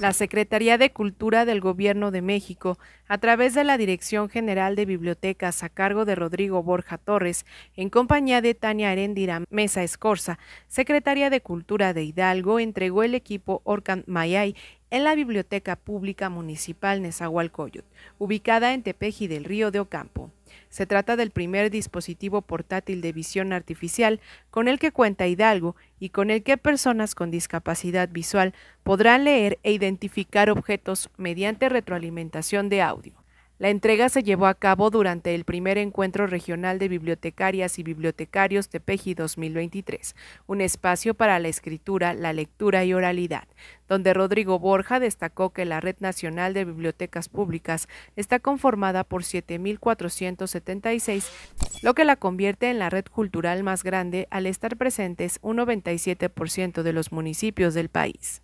La Secretaría de Cultura del Gobierno de México, a través de la Dirección General de Bibliotecas a cargo de Rodrigo Borja Torres, en compañía de Tania Arendira Mesa Escorza, Secretaria de Cultura de Hidalgo, entregó el equipo Orcan Mayay en la Biblioteca Pública Municipal Nezahualcóyotl, ubicada en Tepeji del Río de Ocampo. Se trata del primer dispositivo portátil de visión artificial con el que cuenta Hidalgo y con el que personas con discapacidad visual podrán leer e identificar objetos mediante retroalimentación de audio. La entrega se llevó a cabo durante el primer encuentro regional de bibliotecarias y bibliotecarios de peji 2023, un espacio para la escritura, la lectura y oralidad, donde Rodrigo Borja destacó que la Red Nacional de Bibliotecas Públicas está conformada por 7.476, lo que la convierte en la red cultural más grande al estar presentes un 97% de los municipios del país.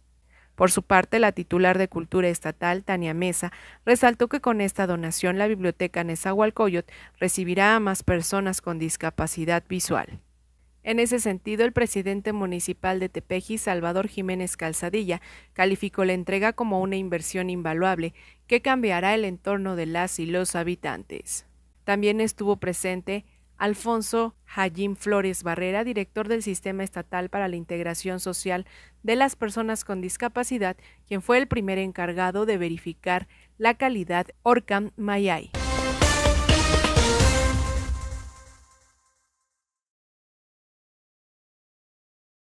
Por su parte, la titular de Cultura Estatal, Tania Mesa, resaltó que con esta donación la Biblioteca Nezahualcoyot recibirá a más personas con discapacidad visual. En ese sentido, el presidente municipal de Tepeji, Salvador Jiménez Calzadilla, calificó la entrega como una inversión invaluable que cambiará el entorno de las y los habitantes. También estuvo presente Alfonso Hajim Flores Barrera, director del Sistema Estatal para la Integración Social de las Personas con Discapacidad, quien fue el primer encargado de verificar la calidad Orcam Mayay.